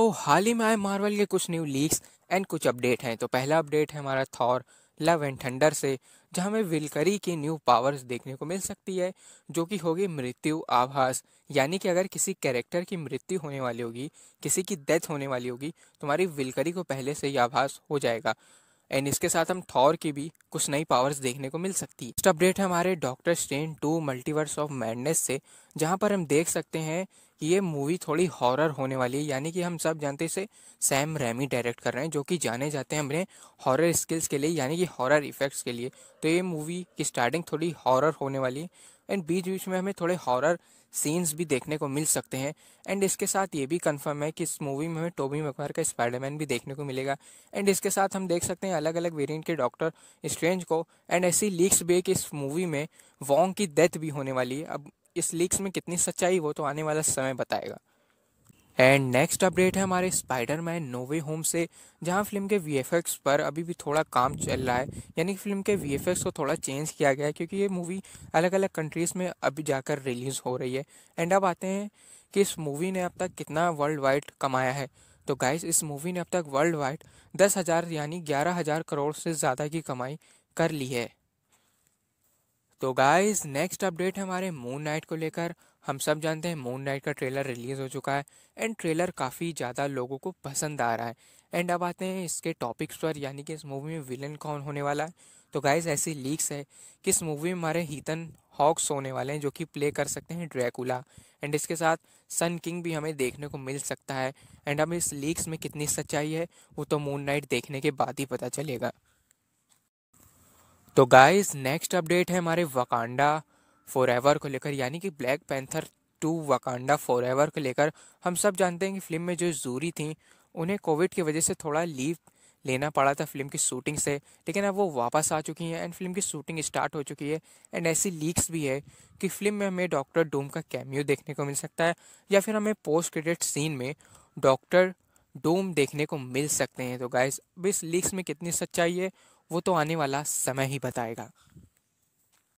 तो हाल ही में आए मार्वल के कुछ न्यू लीक्स एंड कुछ अपडेट हैं तो पहला अपडेट है हमारा थॉर लव एंड थंडर से जहां हमें विलकरी की न्यू पावर्स देखने को मिल सकती है जो कि होगी मृत्यु आभास यानी कि अगर किसी कैरेक्टर की मृत्यु होने वाली होगी किसी की डेथ होने वाली होगी तुम्हारी तो विलकरी को पहले से ही आभास हो जाएगा एंड इसके साथ हम थॉर की भी कुछ नई पावर्स देखने को मिल सकती है अपडेट है हमारे Doctor Strange two Multiverse of Madness से जहाँ पर हम देख सकते हैं कि ये मूवी थोड़ी हॉरर होने वाली है यानी कि हम सब जानते इसे सैम रैमी डायरेक्ट कर रहे हैं जो कि जाने जाते हैं हमने हॉरर स्किल्स के लिए यानी कि हॉरर इफेक्ट्स के लिए तो ये मूवी की स्टार्टिंग थोड़ी हॉरर होने वाली है एंड बीच बीच में हमें थोड़े हॉरर सीन्स भी देखने को मिल सकते हैं एंड इसके साथ ये भी कंफर्म है कि इस मूवी में हमें टोबी मकवार का स्पाइडरमैन भी देखने को मिलेगा एंड इसके साथ हम देख सकते हैं अलग अलग वेरिएंट के डॉक्टर स्ट्रेंज को एंड ऐसी लीक्स भी है कि इस मूवी में वोंग की डेथ भी होने वाली है अब इस लीक्स में कितनी सच्चाई वो तो आने वाला समय बताएगा एंड नेक्स्ट अपडेट है हमारे स्पाइडर मैन नोवे होम से जहां फिल्म के वी पर अभी भी थोड़ा काम चल रहा है यानी फिल्म के वी को थोड़ा चेंज किया गया है क्योंकि ये मूवी अलग अलग कंट्रीज़ में अभी जाकर रिलीज़ हो रही है एंड अब आते हैं कि इस मूवी ने अब तक कितना वर्ल्ड वाइड कमाया है तो गाइस इस मूवी ने अब तक वर्ल्ड वाइड दस हज़ार यानी ग्यारह हज़ार करोड़ से ज़्यादा की कमाई कर ली है तो गाइस नेक्स्ट अपडेट है हमारे मून नाइट को लेकर हम सब जानते हैं मून नाइट का ट्रेलर रिलीज़ हो चुका है एंड ट्रेलर काफ़ी ज़्यादा लोगों को पसंद आ रहा है एंड अब आते हैं इसके टॉपिक्स पर यानी कि इस मूवी में विलन कौन होने वाला है तो गाइज ऐसी लीक्स है कि इस मूवी में हमारे हीतन हॉक्स होने वाले हैं जो कि प्ले कर सकते हैं ड्रैकुला एंड इसके साथ सन किंग भी हमें देखने को मिल सकता है एंड अब इस लीक्स में कितनी सच्चाई है वो तो मून नाइट देखने के बाद ही पता चलेगा तो गाइस नेक्स्ट अपडेट है हमारे वकांडा फॉर को लेकर यानी कि Black Panther two Wakanda for को लेकर हम सब जानते हैं कि फिल्म में जो जूरी थी उन्हें कोविड की वजह से थोड़ा लीव लेना पड़ा था फिल्म की शूटिंग से लेकिन अब वो वापस आ चुकी हैं एंड फिल्म की शूटिंग स्टार्ट हो चुकी है एंड ऐसी लीक्स भी है कि फिल्म में हमें डॉक्टर डूम का कैमियो देखने को मिल सकता है या फिर हमें पोस्ट क्रेडिट सीन में डॉक्टर डूम देखने को मिल सकते हैं तो गाइज अब इस लीक्स में कितनी सच्चाई है वो तो आने वाला समय ही बताएगा